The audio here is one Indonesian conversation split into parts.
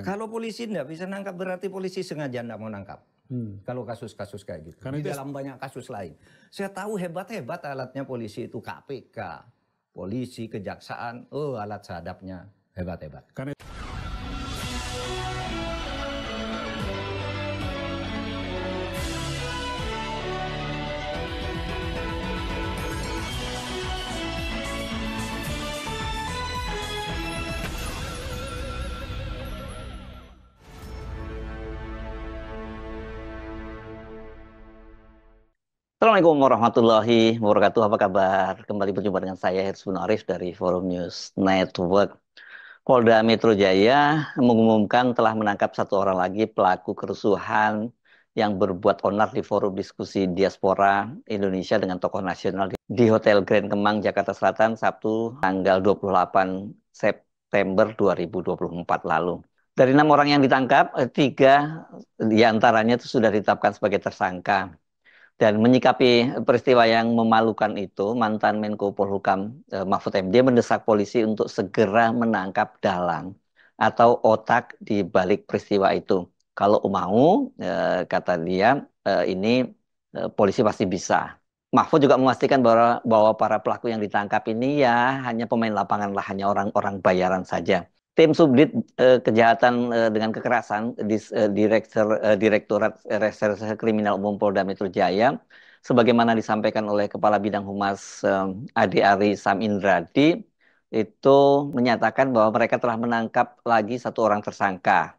Kalau polisi tidak bisa nangkap berarti polisi sengaja tidak mau nangkap. Hmm. Kalau kasus-kasus kayak gitu. Karena Di dalam banyak kasus lain. Saya tahu hebat-hebat alatnya polisi itu KPK, polisi, kejaksaan, oh alat sadapnya hebat-hebat. Karena Assalamualaikum warahmatullahi wabarakatuh. Apa kabar? Kembali berjumpa dengan saya Hersbun Arif dari Forum News Network. Polda Metro Jaya mengumumkan telah menangkap satu orang lagi pelaku kerusuhan yang berbuat onar di forum diskusi diaspora Indonesia dengan tokoh nasional di Hotel Grand Kemang, Jakarta Selatan, Sabtu tanggal 28 September 2024 lalu. Dari enam orang yang ditangkap, eh, tiga diantaranya itu sudah ditetapkan sebagai tersangka dan menyikapi peristiwa yang memalukan itu, mantan Menko Polhukam eh, Mahfud MD mendesak polisi untuk segera menangkap dalang atau otak di balik peristiwa itu. Kalau mau, eh, kata dia, eh, ini eh, polisi pasti bisa. Mahfud juga memastikan bahwa, bahwa para pelaku yang ditangkap ini ya hanya pemain lapangan lah, hanya orang-orang bayaran saja tim subdit uh, kejahatan uh, dengan kekerasan di uh, eh, Direktur, uh, Direktorat Reserse Kriminal Umum Polda Metro Jaya sebagaimana disampaikan oleh Kepala Bidang Humas eh, Adi Ari Sam Indradi, itu menyatakan bahwa mereka telah menangkap lagi satu orang tersangka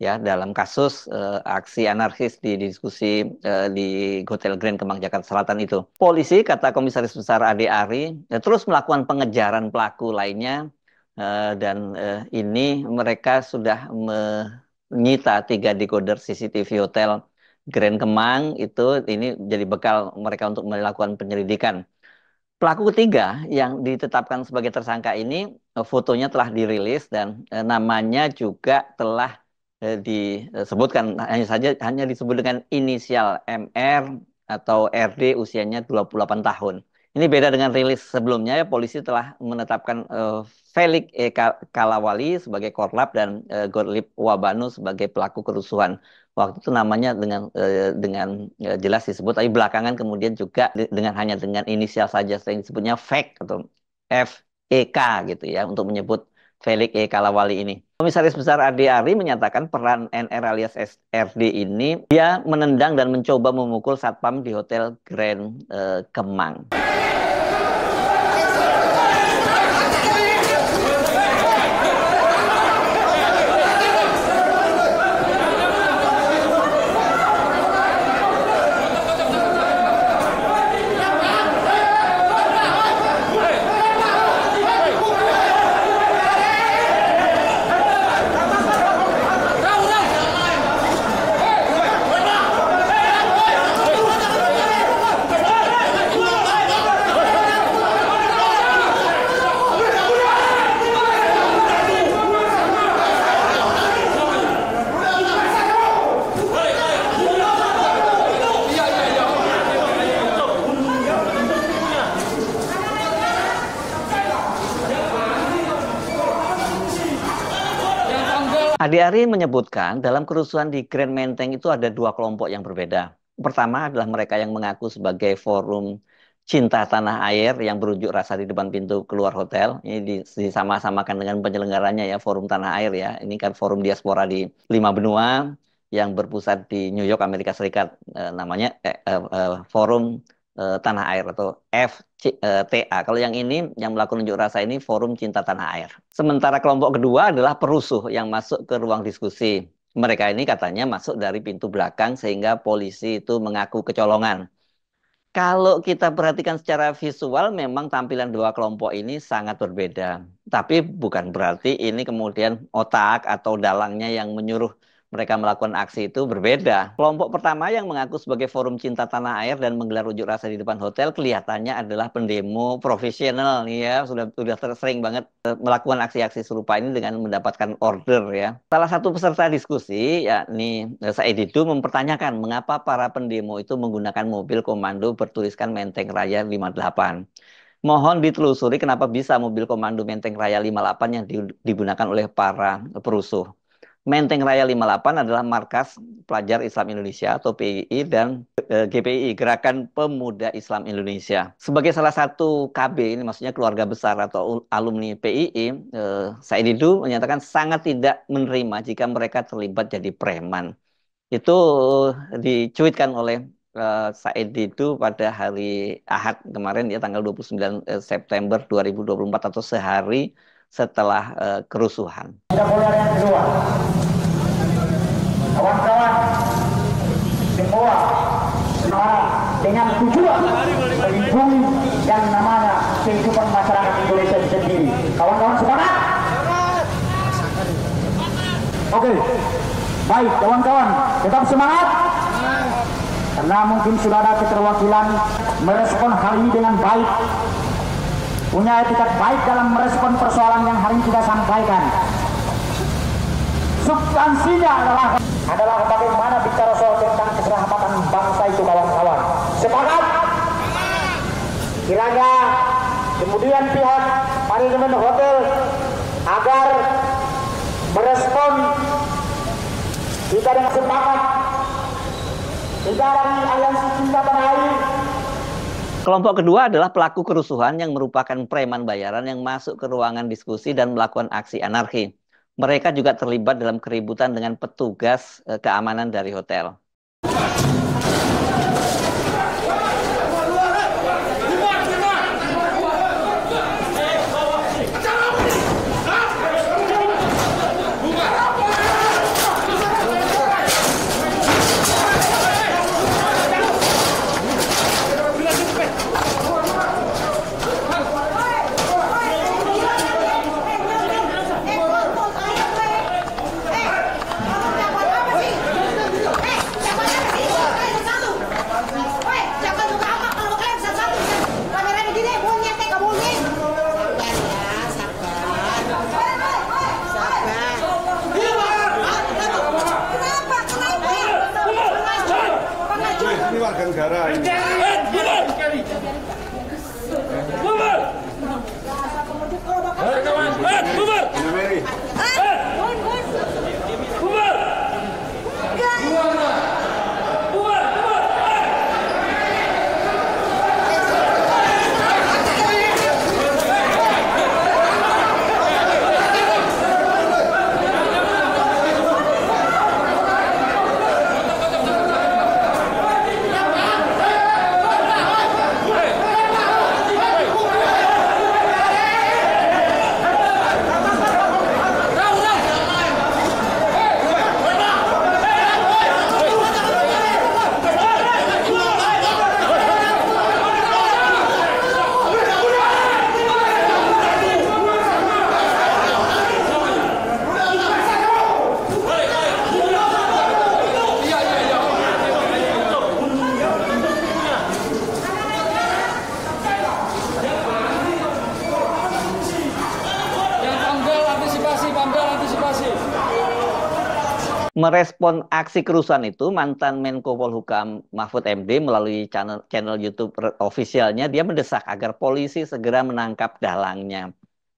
ya dalam kasus uh, aksi anarkis di, di diskusi uh, di Hotel Grand Kemang Jakarta Selatan itu. Polisi kata Komisaris Besar Ade Ari ya, terus melakukan pengejaran pelaku lainnya Eh, dan eh, ini mereka sudah menyita tiga decoder CCTV hotel Grand Kemang itu ini jadi bekal mereka untuk melakukan penyelidikan. Pelaku ketiga yang ditetapkan sebagai tersangka ini eh, fotonya telah dirilis dan namanya juga telah disebutkan hanya saja hanya disebut dengan inisial MR atau RD usianya 28 tahun. Ini beda dengan rilis sebelumnya, ya, polisi telah menetapkan uh, Felix E. Kalawali sebagai korlap dan uh, eh, Gorlip Wabanu sebagai pelaku kerusuhan. Waktu itu namanya dengan uh, dengan uh, jelas disebut, tapi belakangan kemudian juga dengan hanya dengan inisial saja, sering disebutnya FEK atau FEK gitu ya, untuk menyebut Felix E. Kalawali ini. Komisaris Besar Adi Ari menyatakan peran NR alias SRD ini dia menendang dan mencoba memukul satpam di Hotel Grand uh, Kemang. Adi Ari menyebutkan dalam kerusuhan di Grand Menteng itu ada dua kelompok yang berbeda. Pertama adalah mereka yang mengaku sebagai forum cinta tanah air yang berunjuk rasa di depan pintu keluar hotel. Ini disama-samakan dengan penyelenggaranya ya forum tanah air ya. Ini kan forum diaspora di lima benua yang berpusat di New York Amerika Serikat. E, namanya eh, eh, eh forum uh, tanah air atau FTA. Eh, Kalau yang ini yang melakukan unjuk rasa ini Forum Cinta Tanah Air. Sementara kelompok kedua adalah perusuh yang masuk ke ruang diskusi. Mereka ini katanya masuk dari pintu belakang sehingga polisi itu mengaku kecolongan. Kalau kita perhatikan secara visual memang tampilan dua kelompok ini sangat berbeda. Tapi bukan berarti ini kemudian otak atau dalangnya yang menyuruh mereka melakukan aksi itu berbeda. Kelompok pertama yang mengaku sebagai forum cinta tanah air dan menggelar unjuk rasa di depan hotel kelihatannya adalah pendemo profesional nih ya, sudah sudah sering banget eh, melakukan aksi-aksi serupa ini dengan mendapatkan order ya. Salah satu peserta diskusi yakni eh, Said itu mempertanyakan mengapa para pendemo itu menggunakan mobil komando bertuliskan Menteng Raya 58. Mohon ditelusuri kenapa bisa mobil komando Menteng Raya 58 yang digunakan oleh para perusuh. Menteng Raya 58 adalah markas pelajar Islam Indonesia atau PII dan e, eh, GPI Gerakan Pemuda Islam Indonesia. Sebagai salah satu KB ini maksudnya keluarga besar atau alumni PII, e, eh, Said Didu menyatakan sangat tidak menerima jika mereka terlibat jadi preman. Itu eh, dicuitkan oleh e, Said Didu pada hari Ahad kemarin ya tanggal 29 September 2024 atau sehari setelah uh, kerusuhan. kawan-kawan semua dengan tujuan melindungi yang namanya kehidupan masyarakat Indonesia sendiri. Kawan-kawan semangat! Oke, baik kawan-kawan, tetap semangat. Karena mungkin sudah ada keterwakilan merespon hal ini dengan baik punya etikat baik dalam merespon persoalan yang hari ini kita sampaikan. Substansinya adalah adalah bagaimana bicara soal tentang keselamatan bangsa itu kawan-kawan. Sepakat? Kiranya kemudian pihak manajemen hotel agar merespon kita dengan sepakat. Kita dari aliansi cinta tanah air Kelompok kedua adalah pelaku kerusuhan yang merupakan preman bayaran yang masuk ke ruangan diskusi dan melakukan aksi anarki. Mereka juga terlibat dalam keributan dengan petugas eh, keamanan dari hotel. merespon aksi kerusuhan itu mantan Menko Polhukam Mahfud MD melalui channel channel YouTube ofisialnya dia mendesak agar polisi segera menangkap dalangnya.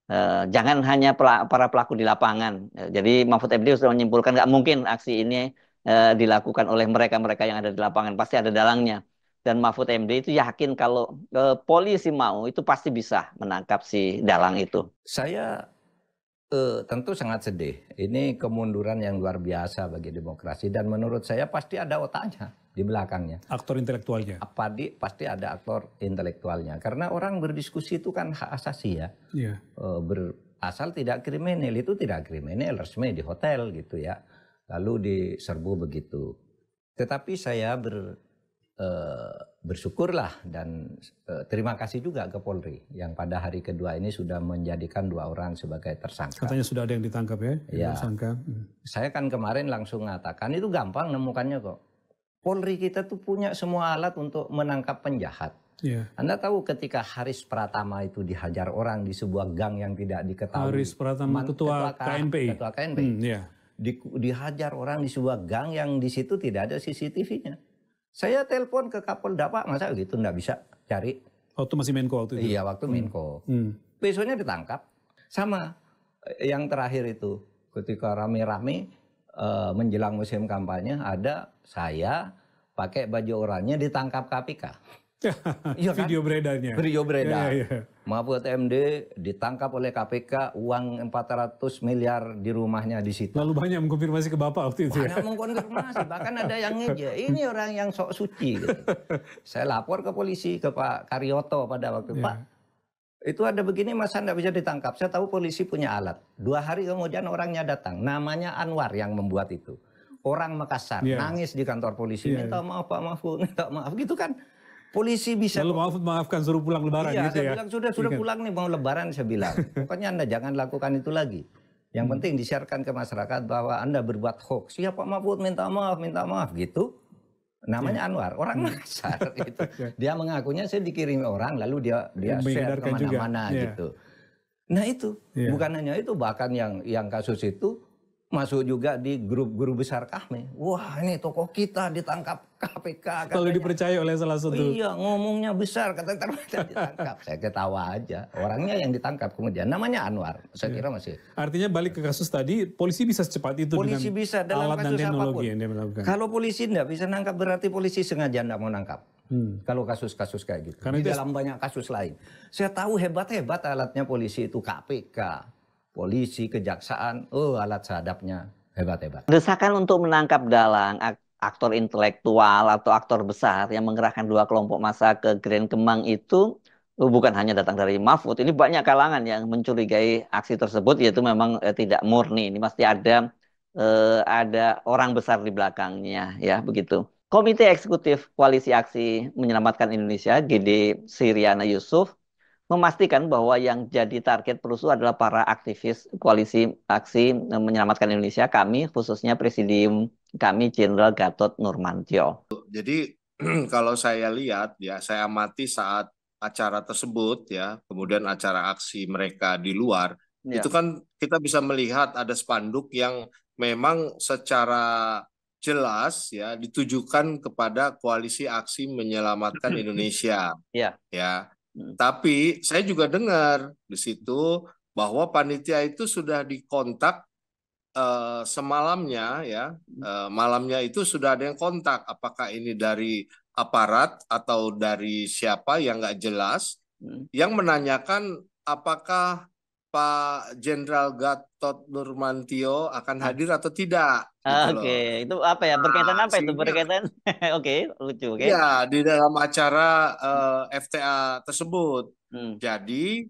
e, jangan hanya para pelaku di lapangan. e, jadi Mahfud MD sudah menyimpulkan nggak mungkin aksi ini e, dilakukan oleh mereka-mereka yang ada di lapangan, pasti ada dalangnya. Dan Mahfud MD itu yakin kalau polisi mau itu pasti bisa menangkap si dalang itu. Saya Uh, tentu sangat sedih. Ini kemunduran yang luar biasa bagi demokrasi dan menurut saya pasti ada otaknya di belakangnya. Aktor intelektualnya. Apa di pasti ada aktor intelektualnya karena orang berdiskusi itu kan hak asasi ya. Yeah. Iya. Uh, ber, asal tidak kriminal itu tidak kriminal resmi di hotel gitu ya. Lalu diserbu begitu. Tetapi saya ber, Eh, bersyukurlah dan eh, terima kasih juga ke Polri yang pada hari kedua ini sudah menjadikan dua orang sebagai tersangka. Katanya sudah ada yang ditangkap ya? Ya. Tersangka. Hmm. Saya kan kemarin langsung mengatakan itu gampang nemukannya kok. Polri kita tuh punya semua alat untuk menangkap penjahat. Yeah. Anda tahu ketika Haris Pratama itu dihajar orang di sebuah gang yang tidak diketahui. Haris Pratama ketua, ketua KNP. Ketua KNP. Hmm, yeah. di, dihajar orang di sebuah gang yang di situ tidak ada CCTV-nya. Saya telepon ke Kapolda Pak, masa gitu nggak bisa cari. Waktu masih Menko waktu itu? Iya, waktu hmm. Menko. Hmm. Besoknya ditangkap. Sama eh, yang terakhir itu, ketika rame-rame uh, menjelang musim kampanye, ada saya pakai baju oranye ditangkap KPK. iya kan? Video beredarnya. Video beredar. Ya, ya, ya. Mahfud MD ditangkap oleh KPK uang 400 miliar di rumahnya di situ. Lalu banyak mengkonfirmasi ke Bapak waktu itu. Ya? Banyak ya? mengkonfirmasi, bahkan ada yang ngeja. Ini orang yang sok suci. Gitu. Saya lapor ke polisi, ke Pak Karyoto pada waktu itu. Ya. Pak, itu ada begini masa tidak bisa ditangkap. Saya tahu polisi punya alat. Dua hari kemudian orangnya datang. Namanya Anwar yang membuat itu. Orang Makassar, yeah. nangis di kantor polisi. Yeah. Minta iya. maaf Pak Mahfud, minta maaf gitu kan. Polisi bisa. Lalu maaf maafkan suruh pulang lebaran iya, gitu saya ya. bilang sudah sudah pulang nih mau lebaran saya bilang. Pokoknya Anda jangan lakukan itu lagi. Yang hmm. penting disiarkan ke masyarakat bahwa Anda berbuat hoax. Siapa Pak minta maaf, minta maaf gitu. Namanya yeah. Anwar, orang hmm. itu. gitu. Ya. Dia mengakunya saya dikirim orang lalu dia dia share kemana-mana yeah. gitu. Nah itu, yeah. bukan hanya itu bahkan yang yang kasus itu masuk juga di grup-grup besar kami. Wah ini tokoh kita ditangkap KPK. Kalau dipercaya oleh salah satu. iya ngomongnya besar kata ternyata ditangkap. saya ketawa aja. Orangnya yang ditangkap kemudian namanya Anwar. Saya iya. kira masih. Artinya balik ke kasus tadi polisi bisa secepat itu polisi dengan bisa dalam alat kasus dan teknologi apapun. yang dia melakukan. Kalau polisi tidak bisa nangkap berarti polisi sengaja tidak mau nangkap. Hmm. Kalau kasus-kasus kayak gitu. Karena di dalam banyak kasus lain. Saya tahu hebat-hebat alatnya polisi itu KPK, polisi, kejaksaan, oh alat sadapnya hebat-hebat. Desakan untuk menangkap dalang aktor intelektual atau aktor besar yang menggerakkan dua kelompok massa ke Grand Kemang itu oh, bukan hanya datang dari Mahfud, ini banyak kalangan yang mencurigai aksi tersebut yaitu memang eh, tidak murni. Ini pasti ada eh, ada orang besar di belakangnya ya begitu. Komite Eksekutif Koalisi Aksi Menyelamatkan Indonesia, GD Siriana Yusuf, memastikan bahwa yang jadi target perusuh adalah para aktivis koalisi aksi menyelamatkan Indonesia kami khususnya presidium kami Jenderal Gatot Nurmantio. Jadi kalau saya lihat ya saya amati saat acara tersebut ya kemudian acara aksi mereka di luar ya. itu kan kita bisa melihat ada spanduk yang memang secara jelas ya ditujukan kepada koalisi aksi menyelamatkan Indonesia. Ya. Ya tapi saya juga dengar di situ bahwa panitia itu sudah dikontak eh, semalamnya ya eh, malamnya itu sudah ada yang kontak apakah ini dari aparat atau dari siapa yang nggak jelas hmm. yang menanyakan apakah Pak Jenderal Gatot Nurmantio akan hmm. hadir atau tidak. Gitu ah, oke, okay. itu apa ya? Berkaitan nah, apa itu? Berkaitan? Oke, okay, lucu. Okay. Ya, di dalam acara uh, eh, FTA tersebut. Hmm. Jadi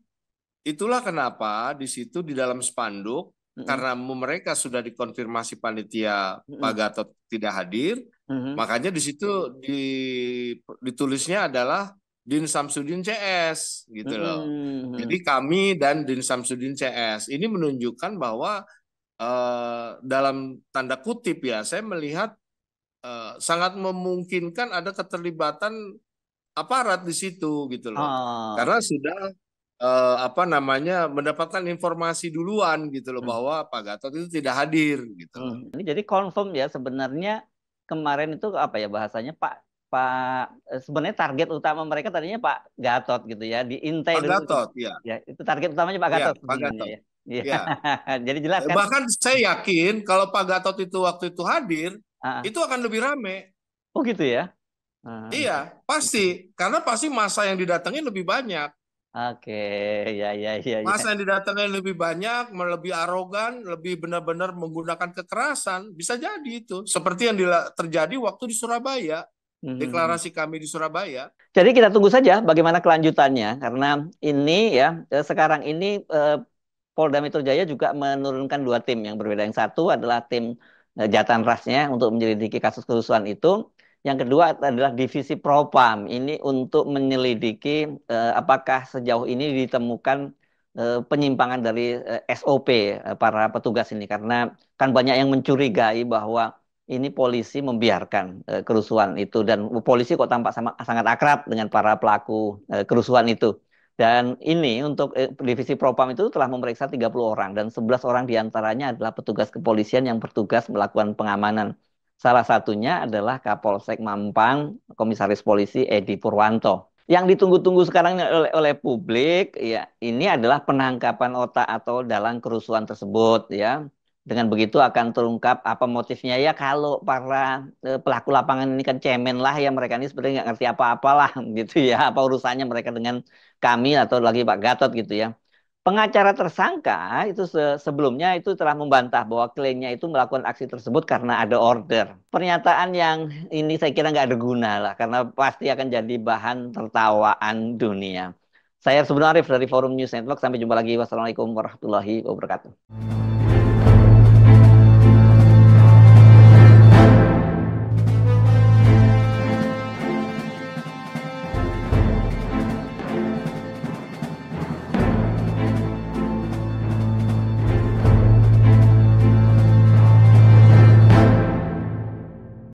itulah kenapa di situ di dalam spanduk hmm. karena mereka sudah dikonfirmasi panitia hmm. Pak Gatot tidak hadir, hmm. makanya di situ di, ditulisnya adalah Din Samsudin CS gitu loh. Hmm, hmm. Jadi kami dan Din Samsudin CS ini menunjukkan bahwa uh, dalam tanda kutip ya saya melihat uh, sangat memungkinkan ada keterlibatan aparat di situ gitu loh. Ah. Karena sudah uh, apa namanya mendapatkan informasi duluan gitu loh mm. bahwa Pak Gatot itu tidak hadir gitu. Loh. Hmm. Ini jadi confirm ya sebenarnya kemarin itu apa ya bahasanya Pak Pak eh, sebenarnya target utama mereka tadinya Pak Gatot gitu ya di Intel Pak dulu. Gatot ya. ya itu target utamanya Pak iya, Gatot. Ya, Pak Gatot. Ya. ya. Jadi jelas kan. Bahkan saya yakin kalau Pak Gatot itu waktu itu hadir, uh -uh. itu akan lebih rame. Oh gitu ya. Uh. Iya, pasti karena pasti masa yang didatangi lebih banyak. Oke, okay. Ya, ya ya ya. Masa yang didatangi lebih banyak, lebih arogan, lebih benar-benar menggunakan kekerasan, bisa jadi itu. Seperti yang terjadi waktu di Surabaya deklarasi hmm. kami di Surabaya. Jadi kita tunggu saja bagaimana kelanjutannya karena ini ya eh, sekarang ini eh, Polda Metro Jaya juga menurunkan dua tim yang berbeda. Yang satu adalah tim eh, Jatan Rasnya untuk menyelidiki kasus kerusuhan itu. Yang kedua adalah divisi Propam ini untuk menyelidiki eh, apakah sejauh ini ditemukan eh, penyimpangan dari eh, SOP para petugas ini karena kan banyak yang mencurigai bahwa ini polisi membiarkan e, kerusuhan itu dan polisi kok tampak sama, sangat akrab dengan para pelaku e, kerusuhan itu. Dan ini untuk e, divisi propam itu telah memeriksa 30 orang dan 11 orang diantaranya adalah petugas kepolisian yang bertugas melakukan pengamanan. Salah satunya adalah Kapolsek Mampang, Komisaris Polisi Edi Purwanto. Yang ditunggu-tunggu sekarang oleh, oleh publik, ya ini adalah penangkapan otak atau dalam kerusuhan tersebut, ya dengan begitu akan terungkap apa motifnya ya kalau para eh, pelaku lapangan ini kan cemen lah ya mereka ini sebenarnya nggak ngerti apa-apalah gitu ya apa urusannya mereka dengan kami atau lagi Pak Gatot gitu ya. Pengacara tersangka itu sebelumnya itu telah membantah bahwa kliennya itu melakukan aksi tersebut karena ada order. Pernyataan yang ini saya kira nggak ada guna lah karena pasti akan jadi bahan tertawaan dunia. Saya Sebenarnya Arif dari Forum News Network. Sampai jumpa lagi. Wassalamualaikum warahmatullahi wabarakatuh.